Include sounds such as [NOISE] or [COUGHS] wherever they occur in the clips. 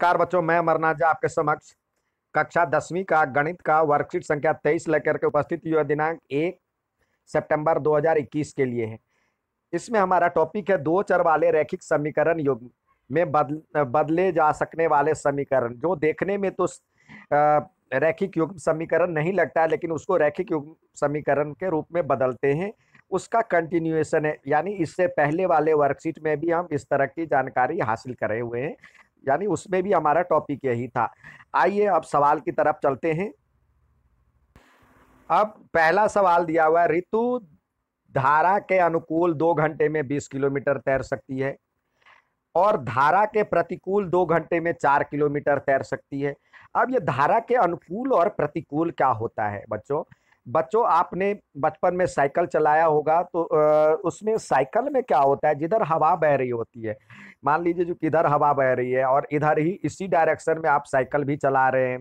car बच्चों मैं अमरनाथ जी आपके समक्ष कक्षा दसवीं का गणित का वर्कशीट संख्या तेईस लेकर के उपस्थित हुआ दिनांक एक सितंबर 2021 के लिए है इसमें हमारा टॉपिक है दो चर वाले रैखिक समीकरण युग में बदल बदले जा सकने वाले समीकरण जो देखने में तो रैखिक युग समीकरण नहीं लगता है लेकिन उसको रैखिक युग समीकरण के रूप में बदलते हैं उसका कंटिन्यूएशन है यानी इससे पहले वाले वर्कशीट में भी हम इस तरह की जानकारी हासिल करे हुए हैं यानी उसमें भी हमारा टॉपिक यही था आइए अब सवाल की तरफ चलते हैं अब पहला सवाल दिया हुआ है ऋतु धारा के अनुकूल दो घंटे में बीस किलोमीटर तैर सकती है और धारा के प्रतिकूल दो घंटे में चार किलोमीटर तैर सकती है अब ये धारा के अनुकूल और प्रतिकूल क्या होता है बच्चों बच्चों आपने बचपन में साइकिल चलाया होगा तो उसमें साइकिल में क्या होता है जिधर हवा बह रही होती है मान लीजिए जो किधर हवा बह रही है और इधर ही इसी डायरेक्शन में आप साइकिल भी चला रहे हैं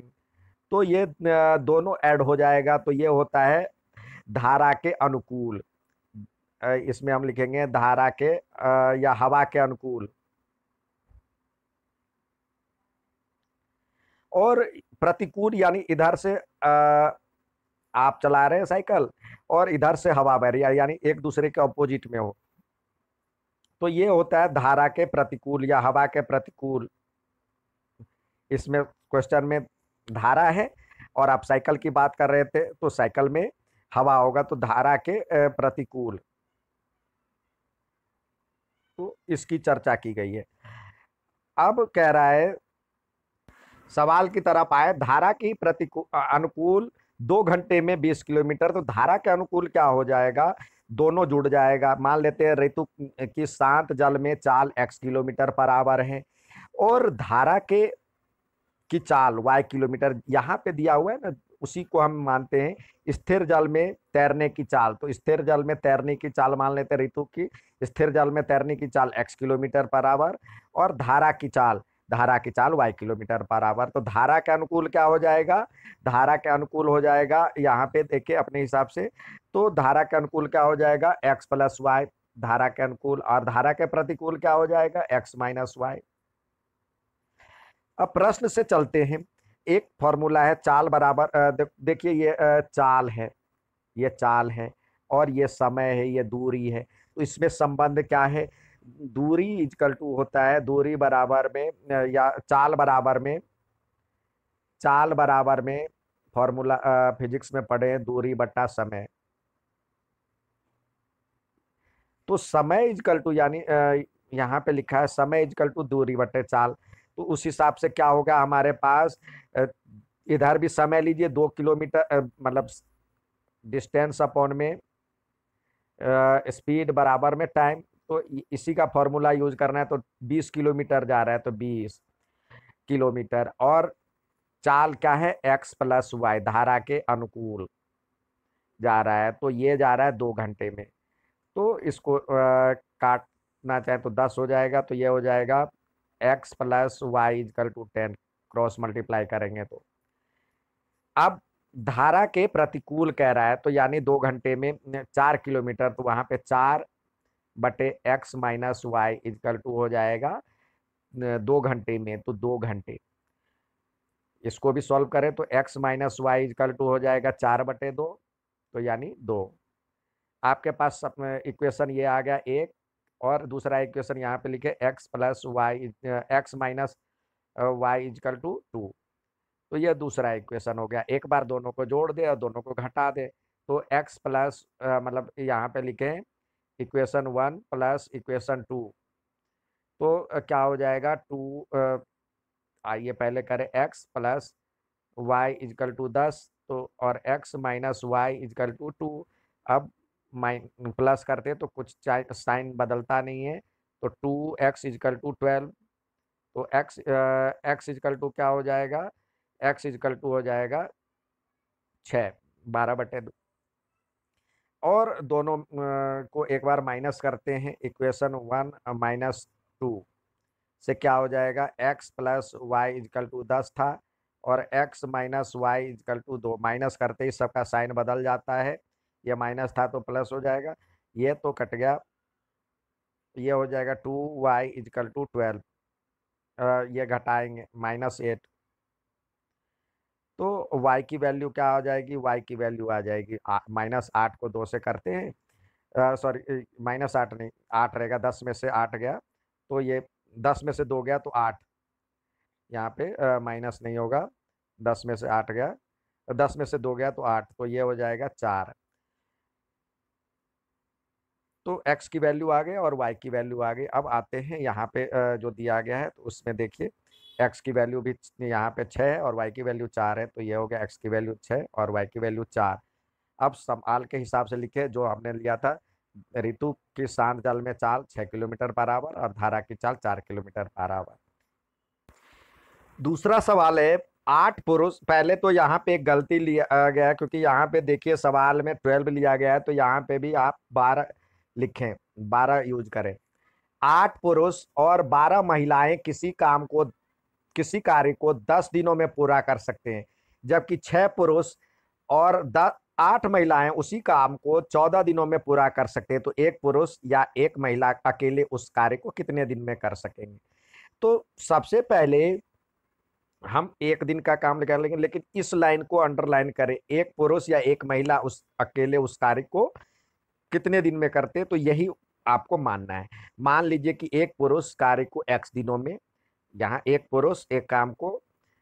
तो ये दोनों ऐड हो जाएगा तो ये होता है धारा के अनुकूल इसमें हम लिखेंगे धारा के या हवा के अनुकूल और प्रतिकूल यानी इधर से आ, आप चला रहे हैं साइकिल और इधर से हवा बह रही है यानी एक दूसरे के अपोजिट में हो तो ये होता है धारा के प्रतिकूल या हवा के प्रतिकूल इसमें क्वेश्चन में धारा है और आप साइकिल की बात कर रहे थे तो साइकिल में हवा होगा तो धारा के प्रतिकूल तो इसकी चर्चा की गई है अब कह रहा है सवाल की तरफ आए धारा की प्रतिकूल अनुकूल दो घंटे में बीस किलोमीटर तो धारा के अनुकूल क्या हो जाएगा दोनों जुड़ जाएगा मान लेते हैं ऋतु की शांत जल में चाल एक्स किलोमीटर पर आवर है और धारा के की चाल वाई किलोमीटर यहाँ पे दिया हुआ है ना उसी को हम मानते हैं स्थिर जल में तैरने की चाल तो स्थिर जल में तैरने की चाल मान लेते हैं ऋतु की स्थिर जल में तैरने की चाल एक्स किलोमीटर पर आवर और धारा की चाल धारा की चाल वाई किलोमीटर पर आवर तो धारा के अनुकूल क्या हो जाएगा धारा के अनुकूल हो जाएगा यहाँ पे देखिए अपने हिसाब से तो धारा के अनुकूल क्या हो जाएगा एक्स प्लस वाई धारा के अनुकूल और धारा के प्रतिकूल क्या हो जाएगा एक्स माइनस वाई अब प्रश्न से चलते हैं एक फॉर्मूला है चाल बराबर देखिए ये चाल है ये चाल है और ये समय है ये दूरी है तो इसमें संबंध क्या है दूरी इजकल टू होता है दूरी बराबर में या चाल बराबर में चाल बराबर में फॉर्मूला फिजिक्स में पढ़े हैं दूरी बट्टा समय तो समय इजकल टू यानी यहाँ पे लिखा है समय इजकल टू दूरी बट्टे चाल तो उस हिसाब से क्या होगा हमारे पास इधर भी समय लीजिए दो किलोमीटर मतलब डिस्टेंस अपॉन में स्पीड बराबर में टाइम तो इसी का फॉर्मूला यूज करना है तो 20 किलोमीटर जा रहा है तो 20 किलोमीटर और चाल क्या है एक्स प्लस वाई धारा के अनुकूल जा रहा है तो ये जा रहा है दो घंटे में तो इसको काटना चाहे तो दस हो जाएगा तो ये हो जाएगा x plus y equal to ten cross multiply करेंगे तो अब धारा के प्रतिकूल कह रहा है तो यानी दो घंटे में चार किलोमीटर तो वहाँ पे चार बटे x minus y equal to हो जाएगा दो घंटे में तो दो घंटे इसको भी सॉल्व करें तो x minus y equal to हो जाएगा चार बटे दो तो यानी दो आपके पास इक्वेशन ये आ गया एक और दूसरा इक्वेशन यहाँ पे लिखे x plus y x minus y equal to two तो यह दूसरा इक्वेशन हो गया एक बार दोनों को जोड़ दे और दोनों को घटा दे तो एक्स प्लस मतलब यहाँ पे लिखें equation one plus equation two तो क्या हो जाएगा टू आइए पहले करें x plus y equal to दस तो और x minus y equal to two अब माइन प्लस करते तो कुछ साइन बदलता नहीं है तो two x equal to twelve तो एक्स एक्स इजकल टू क्या हो जाएगा एक्स इजकल टू हो जाएगा छः बारह बटे दो और दोनों को एक बार माइनस करते हैं इक्वेशन वन माइनस टू से क्या हो जाएगा x plus y equal to दस था और x minus y equal to दो माइनस करते ही सबका साइन बदल जाता है ये माइनस था तो प्लस हो जाएगा ये तो कट गया ये हो जाएगा two y equal to twelve ये घटाएंगे माइनस एट तो y की वैल्यू क्या आ जाएगी y की वैल्यू आ जाएगी माइनस आठ को दो से करते हैं सॉरी माइनस आठ नहीं आठ रहेगा दस में से आठ गया तो ये दस में से दो गया तो आठ यहाँ पे माइनस नहीं होगा दस में से आठ गया दस में से दो गया तो आठ तो ये हो जाएगा चार तो x की वैल्यू आ गई और y की वैल्यू आ गई अब आते हैं यहाँ पे जो दिया गया है तो उसमें देखिए एक्स की वैल्यू भी यहाँ पे छः और वाई की वैल्यू चार है तो ये हो गया एक्स की वैल्यू छः और वाई की वैल्यू चार अब समाल के हिसाब से लिखे जो हमने लिया था ऋतु की शांत जल में चाल छः किलोमीटर बराबर और धारा की चाल चार किलोमीटर बराबर दूसरा सवाल है आठ पुरुष पहले तो यहाँ पे एक गलती लिया गया क्योंकि यहाँ पे देखिए सवाल में ट्वेल्व लिया गया है तो यहाँ पे भी आप बारह लिखें बारह यूज करें आठ पुरुष और बारह महिलाएं किसी काम को किसी कार्य को दस दिनों में पूरा कर सकते हैं जबकि छः पुरुष और दस आठ महिलाएं उसी काम को चौदह दिनों में पूरा कर सकते हैं तो एक पुरुष या एक महिला अकेले उस कार्य को कितने दिन में कर सकेंगे तो सबसे पहले हम एक दिन का काम कर लेंगे लेकिन इस लाइन को अंडरलाइन करें एक पुरुष या एक महिला उस अकेले उस कार्य को कितने दिन में करते तो यही आपको मानना है मान लीजिए कि एक पुरुष कार्य को एक्स दिनों में यहाँ एक पुरुष एक काम को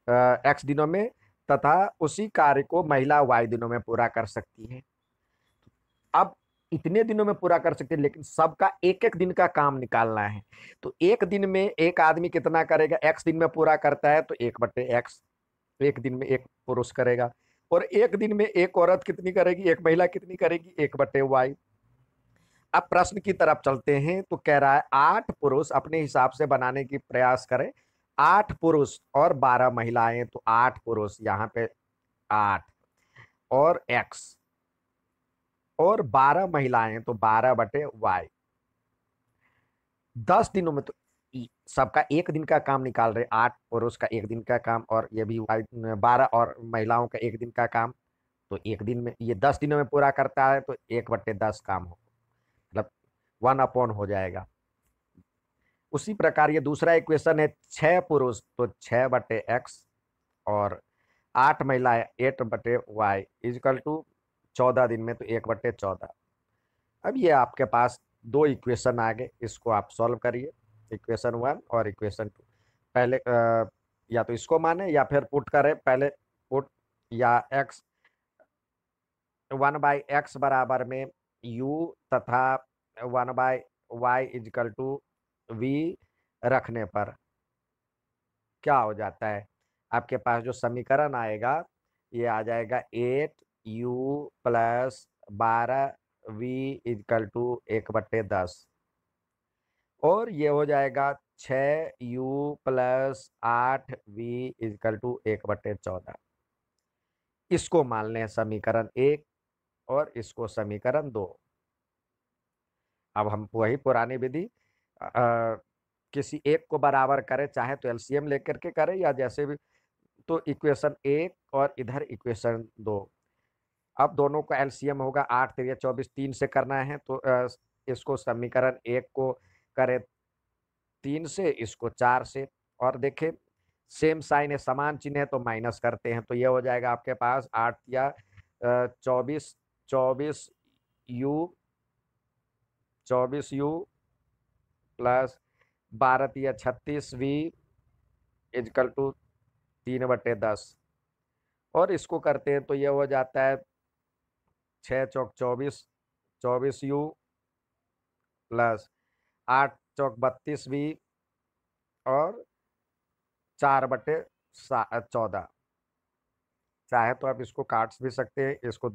एक्स दिनों में तथा उसी कार्य को महिला वाई दिनों में पूरा कर सकती है अब इतने दिनों में पूरा कर सकते लेकिन सबका एक एक दिन का काम निकालना है तो एक दिन में एक आदमी कितना करेगा एक्स दिन में पूरा करता है तो एक बटे एक्स एक दिन में एक पुरुष करेगा और एक दिन में एक औरत कितनी करेगी एक महिला कितनी करेगी एक बटे वाई अब प्रश्न की तरफ चलते हैं तो कह रहा है आठ पुरुष अपने हिसाब से बनाने की प्रयास करें आठ पुरुष और बारह महिलाएं तो आठ पुरुष यहाँ पे आठ और एक्स और बारह महिलाएं तो बारह बटे वाई दस दिनों में तो सबका एक दिन का काम निकाल रहे आठ पुरुष का एक दिन का काम और ये भी बारह और महिलाओं का एक दिन का काम तो एक दिन में ये दस दिनों में पूरा करता है तो एक बटे दस काम हो वन अपॉन हो जाएगा उसी प्रकार ये दूसरा इक्वेशन है छः पुरुष तो छः बटे एक्स और आठ महिलाएं एट बटे वाई इजकल टू चौदह दिन में तो एक बटे चौदह अब ये आपके पास दो इक्वेशन आ गए इसको आप सॉल्व करिए इक्वेशन वन और इक्वेशन टू पहले आ, या तो इसको माने या फिर पुट करें पहले पुट या एक्स वन बाई एक्स बराबर में यू तथा one by y equal to v रखने पर क्या हो जाता है आपके पास जो समीकरण आएगा ये आ जाएगा एट यू प्लस बारह वी इजकल टू एक बट्टे दस और ये हो जाएगा छ यू प्लस आठ वी इजकल टू एक बट्टे चौदह इसको मान लें समीकरण एक और इसको समीकरण दो अब हम वही पुरानी विधि किसी एक को बराबर करें चाहे तो एलसीएम लेकर के करें या जैसे भी तो इक्वेशन एक और इधर इक्वेशन दो अब दोनों का एलसीएम होगा आठ तेरह चौबीस तीन से करना है तो इसको समीकरण एक को करें तीन से इसको चार से और देखें सेम साइन है समान चिन्ह है तो माइनस करते हैं तो यह हो जाएगा आपके पास आठ या चौबीस चौबीस यू चौबीस यू प्लस बारह तिया छत्तीस वी इजकल टू तीन बटे दस और इसको करते हैं तो यह हो जाता है छः चौक चौबीस चौबीस यू प्लस आठ चौक बत्तीस वी और चार बटे चौदह चाहे तो आप इसको काट भी सकते हैं इसको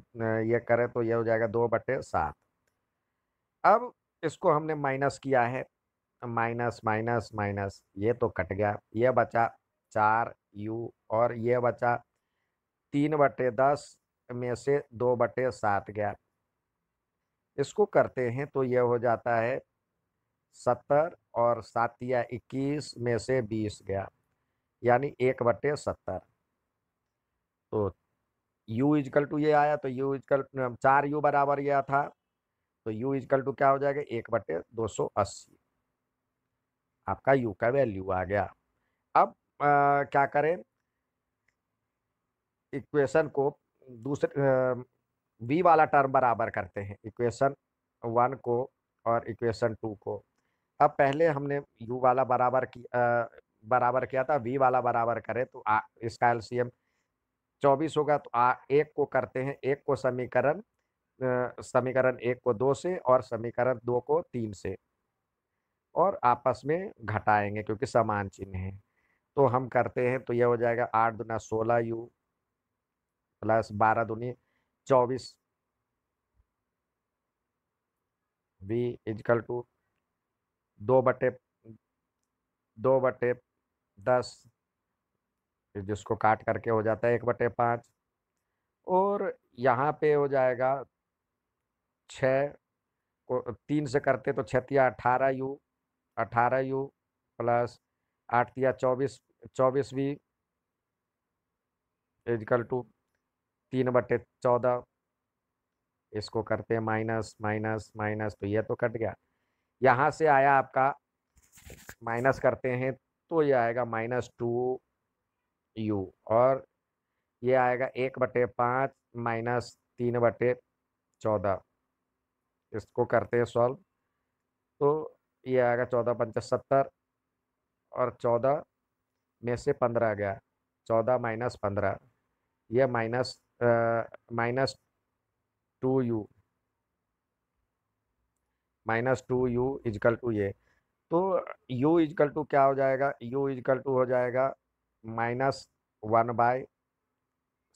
ये करें तो यह हो जाएगा दो बटे सात अब इसको हमने माइनस किया है तो माइनस माइनस माइनस ये तो कट गया ये बचा चार यू और ये बचा तीन बटे दस में से दो बटे सात गया इसको करते हैं तो यह हो जाता है सत्तर और सात या इक्कीस में से बीस गया यानी एक बटे सत्तर तो यू इजकल टू ये आया तो यू इजकल चार यू बराबर यह था तो यू इजकल टू क्या हो जाएगा एक बटे दो सौ अस्सी आपका यू का वैल्यू आ गया अब आ, क्या करें इक्वेशन को दूसरे बी वाला टर्म बराबर करते हैं इक्वेशन वन को और इक्वेशन टू को अब पहले हमने यू वाला बराबर की आ, बराबर किया था वी वाला बराबर करें तो आ, इसका एलसीएम चौबीस होगा तो आ, एक को करते हैं एक को समीकरण समीकरण एक को दो से और समीकरण दो को तीन से और आपस में घटाएंगे क्योंकि समान चिन्ह है तो हम करते हैं तो यह हो जाएगा आठ दुना सोलह यू प्लस बारह दुनी चौबीस वी इजकल टू दो बटे दो बटे दस जिसको काट करके हो जाता है एक बटे पाँच और यहाँ पे हो जाएगा छः को तीन से करते तो छतिया अठारह यू अठारह यू प्लस आठ तिया चौबीस चौबीस वी इजकल टू तीन बटे चौदह इसको करते हैं माइनस माइनस माइनस तो ये तो कट गया यहाँ से आया आपका माइनस करते हैं तो ये आएगा माइनस टू यू और ये आएगा एक बटे पाँच माइनस तीन बटे चौदह इसको करते हैं सॉल्व तो ये आएगा चौदह पंचा सत्तर और चौदह में से पंद्रह गया चौदह माइनस पंद्रह यह minus minus two u minus two u equal to ये तो u इजकल टू क्या हो जाएगा u इजकल टू हो जाएगा माइनस वन बाय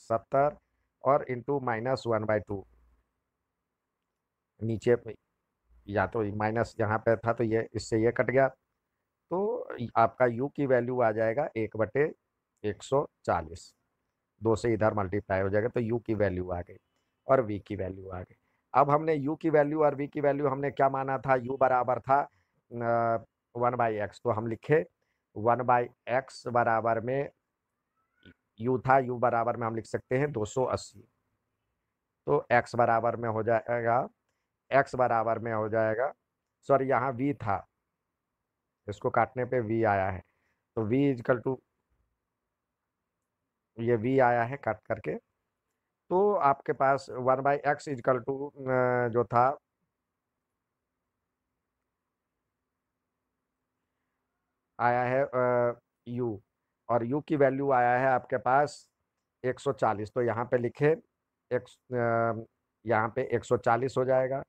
सत्तर और into minus one by two नीचे या तो माइनस यहाँ पे था तो ये इससे ये कट गया तो आपका यू की वैल्यू आ जाएगा एक बटे एक सौ चालीस दो से इधर मल्टीप्लाई हो जाएगा तो यू की वैल्यू आ गई और वी की वैल्यू आ गई अब हमने यू की वैल्यू और वी की वैल्यू हमने क्या माना था यू बराबर था वन बाई एक्स तो हम लिखे वन बाई एक्स बराबर में यू था यू बराबर में हम लिख सकते हैं दो सौ अस्सी तो एक्स बराबर में हो जाएगा एक्स बराबर में हो जाएगा सॉरी यहाँ वी था इसको काटने पे वी आया है तो वी इजकल टू ये वी आया है काट करके तो आपके पास one by x equal to जो था आया है यू और यू की वैल्यू आया है आपके पास 140 तो यहाँ पे लिखे एक यहाँ पे 140 हो जाएगा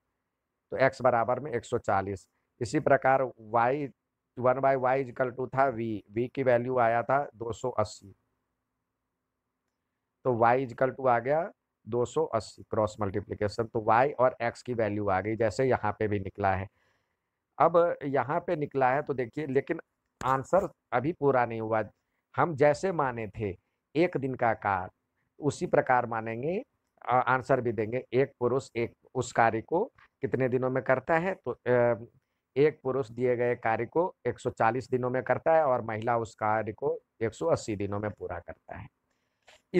तो एक्स बराबर में 140 इसी प्रकार y one by y equal to था वी वी की वैल्यू आया था 280 तो वाई इजकल टू आ गया 280 क्रॉस मल्टीप्लीकेशन तो वाई और एक्स की वैल्यू आ गई जैसे यहाँ पे भी निकला है अब यहाँ पे निकला है तो देखिए लेकिन आंसर अभी पूरा नहीं हुआ हम जैसे माने थे एक दिन का कार उसी प्रकार मानेंगे आंसर भी देंगे एक पुरुष एक उस कार्य को कितने दिनों में करता है तो एक पुरुष दिए गए कार्य को 140 दिनों में करता है और महिला उस कार्य को 180 दिनों में पूरा करता है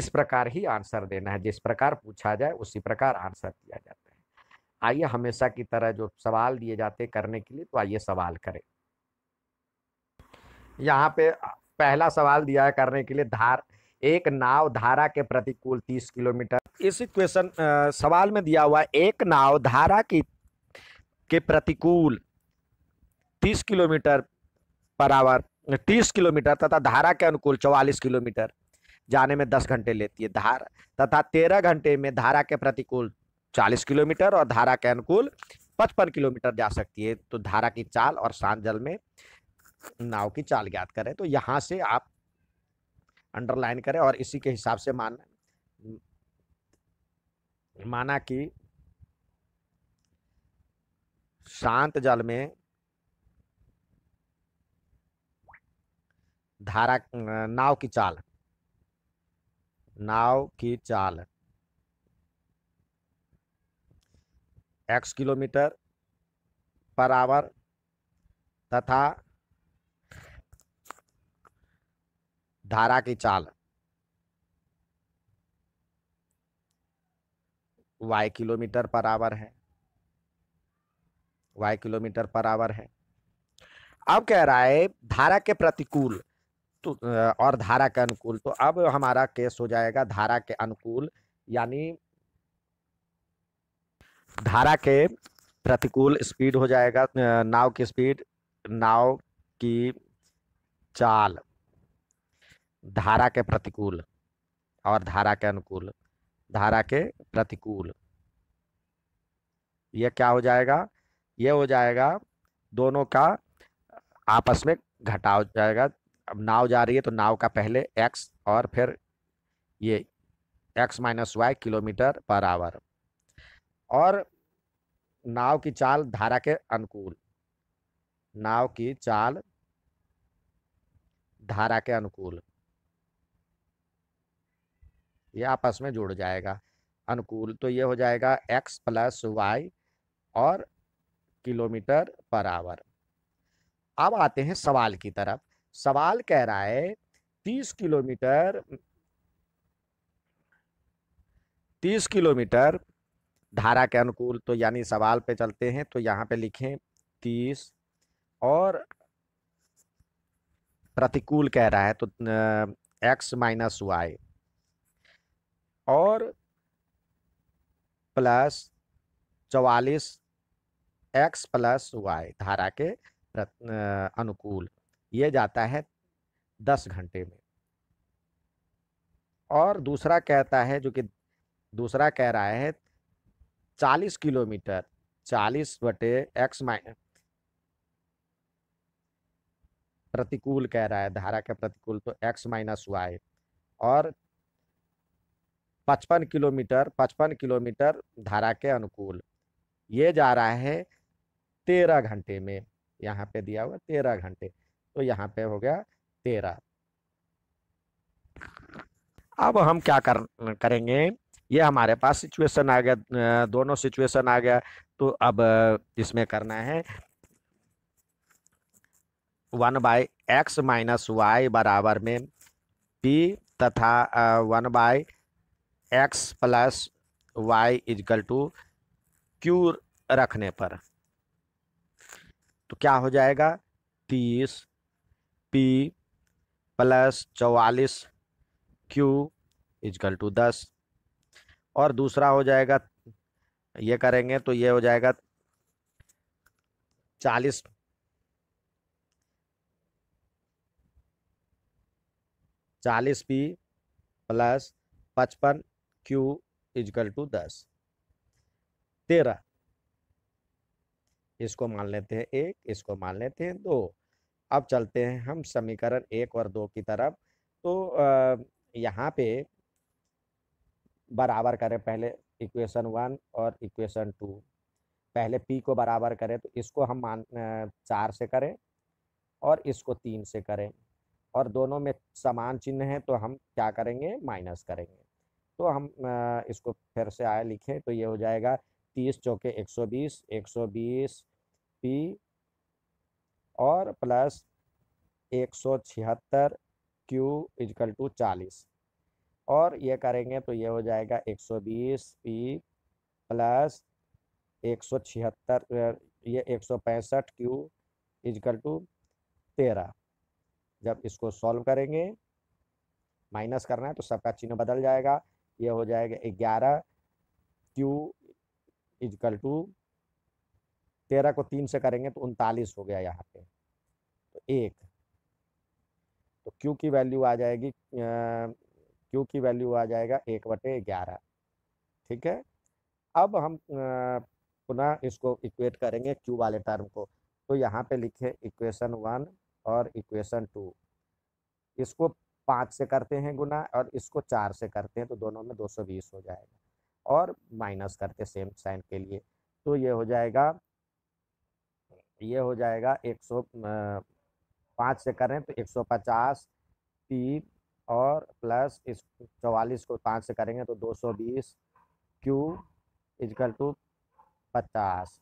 इस प्रकार ही आंसर देना है जिस प्रकार पूछा जाए उसी प्रकार आंसर दिया जाता है आइए हमेशा की तरह जो सवाल दिए जाते करने के लिए तो आइए सवाल करें यहाँ पे पहला सवाल दिया है करने के लिए धार एक नाव धारा के प्रतिकूल 30 किलोमीटर इस क्वेश्चन सवाल में दिया हुआ एक नाव धारा की के प्रतिकूल 30 किलोमीटर पर आवर 30 किलोमीटर तथा धारा के अनुकूल 44 किलोमीटर जाने में 10 घंटे लेती है धारा तथा 13 घंटे में धारा के प्रतिकूल 40 किलोमीटर और धारा के अनुकूल 55 किलोमीटर जा सकती है तो धारा की चाल और सांत जल में नाव की चाल ज्ञात करें तो यहाँ से आप अंडरलाइन करें और इसी के हिसाब से मान माना कि शांत जल में धारा नाव की चाल नाव की चाल एक्स किलोमीटर पर आवर तथा धारा की चाल y किलोमीटर पर आवर है y किलोमीटर पर आवर है अब कह रहा है धारा के प्रतिकूल तो और धारा के अनुकूल तो अब हमारा केस हो जाएगा धारा के अनुकूल यानी धारा के प्रतिकूल स्पीड हो जाएगा नाव की स्पीड नाव की चाल धारा के प्रतिकूल और धारा के अनुकूल धारा के प्रतिकूल यह क्या हो जाएगा यह हो जाएगा दोनों का आपस में घटाव जाएगा अब नाव जा रही है तो नाव का पहले एक्स और फिर ये x minus y kilometre per hour और नाव की चाल धारा के अनुकूल नाव की चाल धारा के अनुकूल ये आपस में जुड़ जाएगा अनुकूल तो ये हो जाएगा एक्स प्लस वाई और किलोमीटर पर आवर अब आते हैं सवाल की तरफ सवाल कह रहा है तीस किलोमीटर तीस किलोमीटर धारा के अनुकूल तो यानी सवाल पे चलते हैं तो यहाँ पे लिखें तीस और प्रतिकूल कह रहा है तो एक्स माइनस वाई और प्लस चवालीस एक्स प्लस वाई धारा के अनुकूल ये जाता है दस घंटे में और दूसरा कहता है जो कि दूसरा कह रहा है चालीस किलोमीटर चालीस बटे एक्स माइनस प्रतिकूल कह रहा है धारा के प्रतिकूल तो एक्स माइनस वाई और पचपन किलोमीटर पचपन किलोमीटर धारा के अनुकूल ये जा रहा है तेरह घंटे में यहाँ पे दिया हुआ तेरह घंटे तो यहाँ पे हो गया तेरह अब हम क्या कर करेंगे ये हमारे पास सिचुएशन आ गया दोनों सिचुएशन आ गया तो अब इसमें करना है one by x minus y बराबर में पी तथा one by x plus y equal to q रखने पर तो क्या हो जाएगा तीस पी प्लस चौवालीस क्यू इजकल टू दस और दूसरा हो जाएगा ये करेंगे तो ये हो जाएगा चालीस चालीस पी प्लस पचपन क्यू इजकल टू दस तेरह इसको मान लेते हैं एक इसको मान लेते हैं दो अब चलते हैं हम समीकरण एक और दो की तरफ तो यहाँ पे बराबर करें पहले इक्वेशन वन और इक्वेशन टू पहले पी को बराबर करें तो इसको हम मान चार से करें और इसको तीन से करें और दोनों में समान चिन्ह है तो हम क्या करेंगे माइनस करेंगे तो हम इसको फिर से आया लिखें तो ये हो जाएगा तीस चौके एक सौ बीस एक सौ बीस पी और प्लस एक सौ छिहत्तर क्यू इजकल टू चालीस और ये करेंगे तो ये हो जाएगा एक सौ बीस पी प्लस एक सौ छिहत्तर ये एक सौ पैंसठ क्यू इजकल टू तेरह जब इसको सॉल्व करेंगे माइनस करना है तो सबका चिन्ह बदल जाएगा ये हो जाएगा ग्यारह क्यू इजकल टू तेरह को तीन से करेंगे तो उनतालीस हो गया यहाँ पे तो एक तो क्यू की वैल्यू आ जाएगी क्यू की वैल्यू आ जाएगा एक बटे ग्यारह ठीक है अब हम पुनः इसको इक्वेट करेंगे क्यू वाले टर्म को तो यहाँ पे लिखे इक्वेशन वन और इक्वेशन टू इसको पाँच से करते हैं गुना और इसको चार से करते हैं तो दोनों में दो सौ बीस हो जाएगा और माइनस करते सेम साइन के लिए तो ये हो जाएगा ये हो जाएगा एक सौ पाँच से करें तो एक सौ पचास तीन और प्लस इस चौवालीस को पाँच से करेंगे तो दो सौ बीस क्यू इजकल टू पचास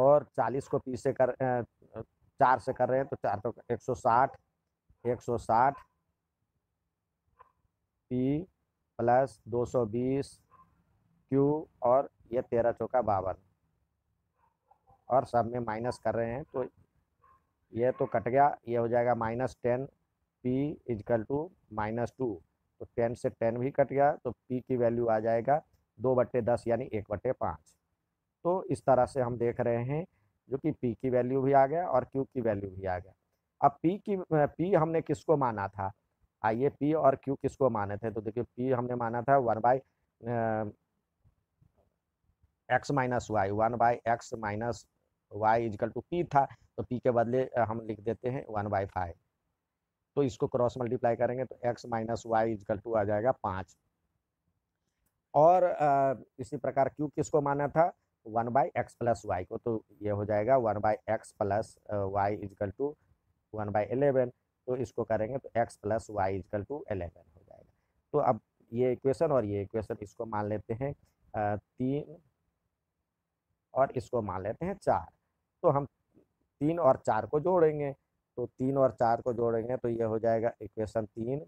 और चालीस को पी से कर चार से कर रहे हैं तो चार तो एक सौ साठ एक सौ साठ पी प्लस दो सौ बीस क्यू और ये तेरह चौका बावन और सब में माइनस कर रहे हैं तो ये तो कट गया ये हो जाएगा minus ten p equal to minus two तो टेन से टेन भी कट गया तो पी की वैल्यू आ जाएगा दो बट्टे दस यानी एक बट्टे पाँच तो इस तरह से हम देख रहे हैं जो कि पी की वैल्यू भी आ गया और क्यू की वैल्यू भी आ गया अब पी की पी हमने किसको माना था आइए पी और क्यू किसको माने थे तो देखिए पी हमने माना था one by x minus y one by x minus y equal to p था तो पी के बदले हम लिख देते हैं वन बाई फाइव तो इसको क्रॉस मल्टीप्लाई करेंगे तो x minus y equal to आ जाएगा पाँच और इसी प्रकार क्यू किसको माना था one by x plus y को तो ये हो जाएगा one by x plus y equal to one by eleven तो इसको करेंगे तो x plus y equal to eleven हो जाएगा तो अब ये इक्वेशन और ये इक्वेशन इसको मान लेते हैं तीन और इसको मान लेते हैं चार तो हम तीन और चार को जोड़ेंगे तो तीन और चार को जोड़ेंगे तो ये हो जाएगा इक्वेशन तीन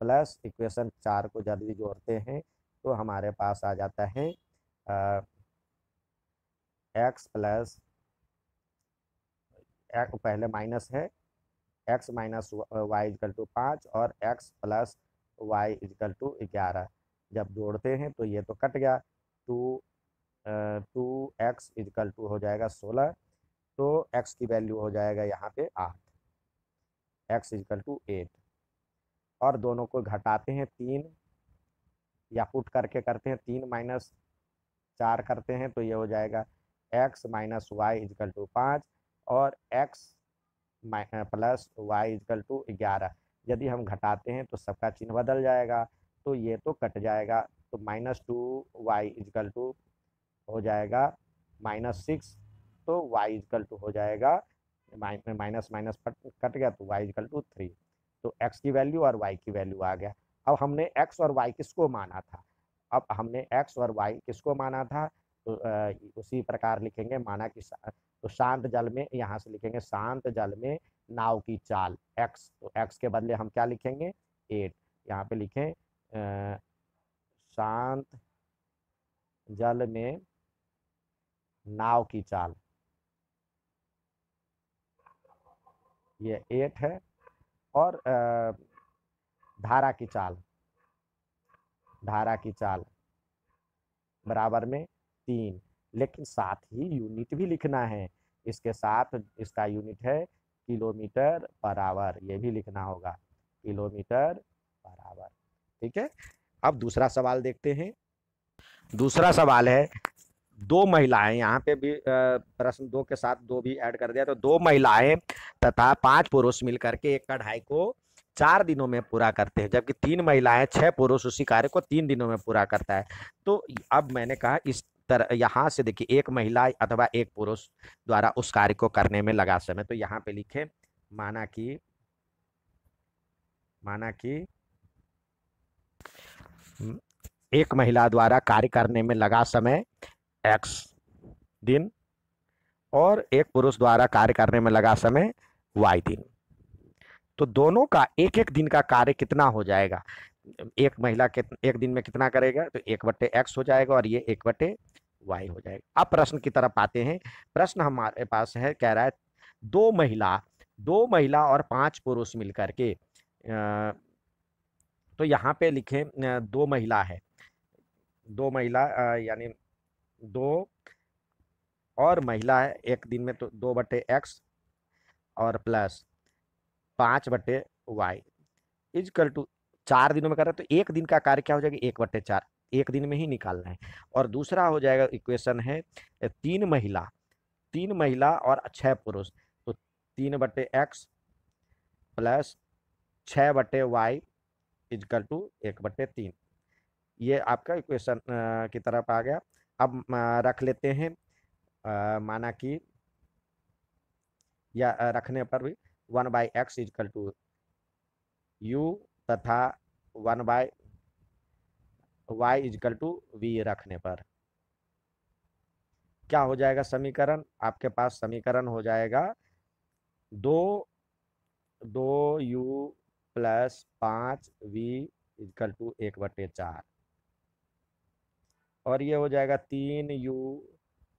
प्लस इक्वेशन चार को जब भी जोड़ते हैं तो हमारे पास आ जाता है एक्स प्लस पहले माइनस है x minus y equal to पाँच और x plus y equal to ग्यारह जब जोड़ते हैं तो ये तो कट गया to two x equal to हो जाएगा सोलह तो एक्स की वैल्यू हो जाएगा यहाँ पे आठ एक्स इजकल टू एट और दोनों को घटाते हैं तीन या पुट करके करते हैं तीन माइनस चार करते हैं तो ये हो जाएगा x minus y equal to पाँच और x plus y equal to ग्यारह यदि हम घटाते हैं तो सबका चिन्ह बदल जाएगा तो ये तो कट जाएगा तो minus two y equal to हो जाएगा माइनस सिक्स तो वाई इजकल टू हो जाएगा माइनस माइनस कट गया तो वाई इजकल टू थ्री तो एक्स की वैल्यू और वाई की वैल्यू आ गया अब हमने एक्स और वाई किसको माना था अब हमने एक्स और वाई किसको माना था तो उसी प्रकार लिखेंगे माना कि तो शांत जल में यहाँ से लिखेंगे शांत जल में नाव की चाल एक्स तो एक्स के बदले हम क्या लिखेंगे एट यहाँ पे लिखें शांत जल में नाव की चाल ये एट है और धारा की चाल धारा की चाल बराबर में तीन लेकिन साथ ही यूनिट भी लिखना है इसके साथ इसका यूनिट है किलोमीटर पर आवर ये भी लिखना होगा किलोमीटर पर आवर ठीक है अब दूसरा सवाल देखते हैं दूसरा सवाल है दो महिलाएं यहाँ पे भी प्रश्न दो के साथ दो भी ऐड कर दिया तो दो महिलाएं तथा पांच पुरुष मिलकर के एक कढ़ाई को चार दिनों में पूरा करते हैं जबकि तीन महिलाएं छह पुरुष उसी कार्य को तीन दिनों में पूरा करता है तो अब मैंने कहा इस तर यहाँ से देखिए एक महिला अथवा एक पुरुष द्वारा उस कार्य को करने में लगा समय तो यहाँ पे लिखे माना कि माना कि एक महिला द्वारा कार्य करने में लगा समय एक्स दिन और एक पुरुष द्वारा कार्य करने में लगा समय वाई दिन तो दोनों का एक एक दिन का कार्य कितना हो जाएगा एक महिला कित एक दिन में कितना करेगा तो एक बट्टे एक्स हो जाएगा और ये एक बट्टे वाई हो जाएगा अब प्रश्न की तरफ आते हैं प्रश्न हमारे पास है कह रहा है दो महिला दो महिला और पांच पुरुष मिलकर के तो यहाँ पे लिखे दो महिला है दो महिला यानी दो और महिला है एक दिन में तो दो बटे एक्स और प्लस पाँच बटे वाई इजकल टू चार दिनों में कर रहे हैं तो एक दिन का कार्य क्या हो जाएगा एक बट्टे चार एक दिन में ही निकालना है और दूसरा हो जाएगा इक्वेशन है तीन महिला तीन महिला और छः पुरुष तो तीन बट्टे एक्स प्लस छः बट्टे वाई इजकल टू एक बट्टे तीन ये आपका इक्वेशन की तरफ आ गया अब रख लेते हैं आ, माना कि या रखने पर भी one by x equal to u तथा one by y equal to v रखने पर क्या हो जाएगा समीकरण आपके पास समीकरण हो जाएगा दो दो यू प्लस पाँच वी इजकल टू एक बटे चार और ये हो जाएगा तीन यू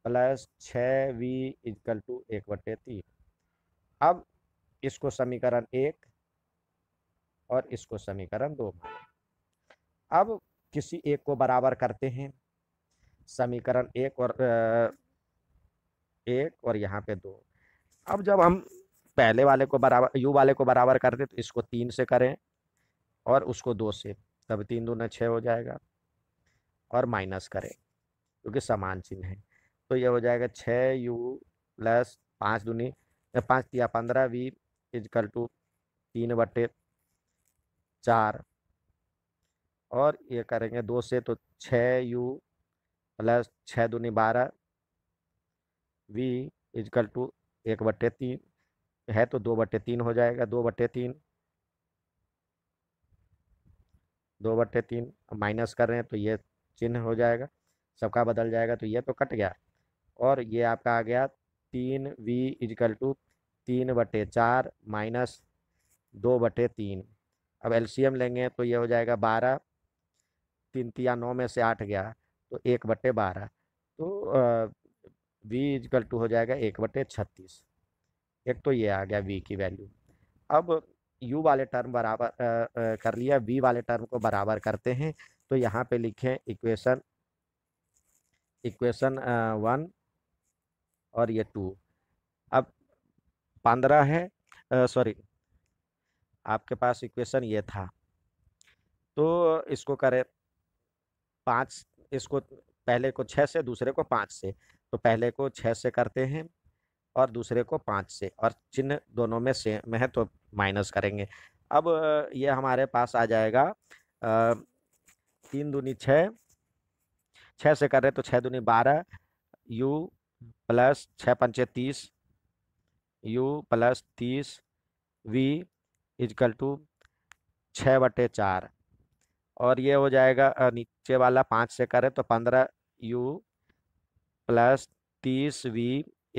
प्लस छ वी इजकल टू एक बटे तीन अब इसको समीकरण एक और इसको समीकरण दो माना अब किसी एक को बराबर करते हैं समीकरण एक और एक और यहाँ पे दो अब जब हम पहले वाले को बराबर यू वाले को बराबर करते तो इसको तीन से करें और उसको दो से तब तीन न छः हो जाएगा और माइनस करें क्योंकि समान चिन्ह है तो यह हो जाएगा छः यू प्लस पाँच दूनी पाँच या पंद्रह वी इजकल टू तीन बटे चार और ये करेंगे दो से तो छ यू प्लस छः दूनी बारह वी इजकल टू एक बट्टे तीन है तो दो बट्टे तीन हो जाएगा दो बट्टे तीन दो बट्टे तीन माइनस कर रहे हैं तो ये चिन्ह हो जाएगा सबका बदल जाएगा तो ये तो कट गया और ये आपका आ गया तीन वी इजकल टू तीन बटे चार माइनस दो बटे तीन अब एलसीएम लेंगे तो ये हो जाएगा बारह तीन तिया नौ में से आठ गया तो एक बटे बारह तो वी इजकल टू हो जाएगा एक बटे छत्तीस एक तो ये आ गया वी की वैल्यू अब यू वाले टर्म बराबर आ, आ, कर लिया वी वाले टर्म को बराबर करते हैं तो यहाँ पे लिखें इक्वेशन इक्वेशन वन और ये टू अब पंद्रह है सॉरी आपके पास इक्वेशन ये था तो इसको करें पाँच इसको पहले को छः से दूसरे को पाँच से तो पहले को छः से करते हैं और दूसरे को पाँच से और चिन्ह दोनों में सेम है तो माइनस करेंगे अब ये हमारे पास आ जाएगा तीन दूनी छः छः से कर रहे तो छः दूनी बारह यू प्लस छः पंचे तीस यू प्लस तीस वी इजकल टू छः बटे चार और ये हो जाएगा नीचे वाला पाँच से करें तो पंद्रह यू प्लस तीस वी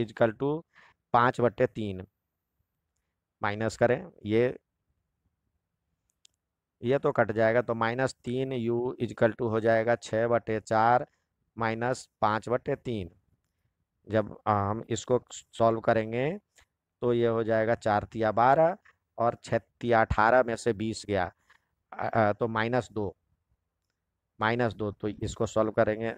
इजकल टू पाँच बटे तीन माइनस करें ये ये तो कट जाएगा तो माइनस तीन यू इजकल टू हो जाएगा छः बटे चार माइनस पाँच बटे तीन जब हम इसको सॉल्व करेंगे तो ये हो जाएगा चार तिया बारह और छत्तीस अठारह में से बीस गया तो माइनस दो माइनस दो तो इसको सॉल्व करेंगे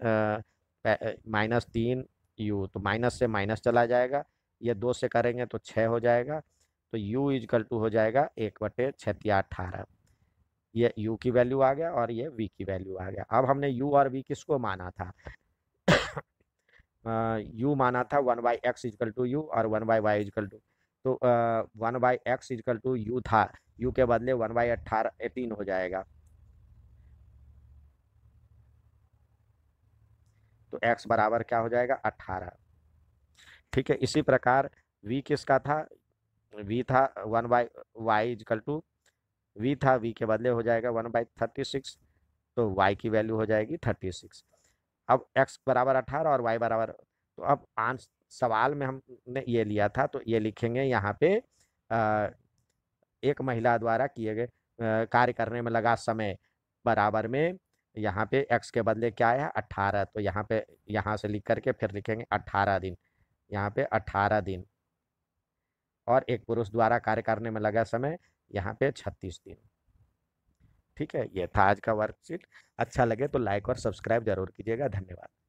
माइनस तीन यू तो माइनस से माइनस चला जाएगा ये दो से करेंगे तो छः हो जाएगा तो यू इजकल टू हो जाएगा एक बटे छतिया अठारह ये यू की वैल्यू आ गया और ये वी की वैल्यू आ गया अब हमने यू और वी किसको माना था [COUGHS] यू माना था one by x equal to u और one by y equal to तो one by x equal to u था यू के बदले वन बाई अट्ठारह एटीन हो जाएगा तो एक्स बराबर क्या हो जाएगा अट्ठारह ठीक है इसी प्रकार वी किसका था वी था one by y equal to v था वी के बदले हो जाएगा वन बाई थर्टी सिक्स तो वाई की वैल्यू हो जाएगी थर्टी सिक्स अब एक्स बराबर अट्ठारह और वाई बराबर तो अब आंसर सवाल में हमने ये लिया था तो ये लिखेंगे यहाँ पे एक महिला द्वारा किए गए कार्य करने में लगा समय बराबर में यहाँ पे एक्स के बदले क्या है अट्ठारह तो यहाँ पे यहाँ से लिख करके फिर लिखेंगे अट्ठारह दिन यहाँ पे अट्ठारह दिन और एक पुरुष द्वारा कार्य करने में लगा समय यहाँ पे छत्तीस दिन ठीक है ये था आज का वर्कशीट अच्छा लगे तो लाइक और सब्सक्राइब जरूर कीजिएगा धन्यवाद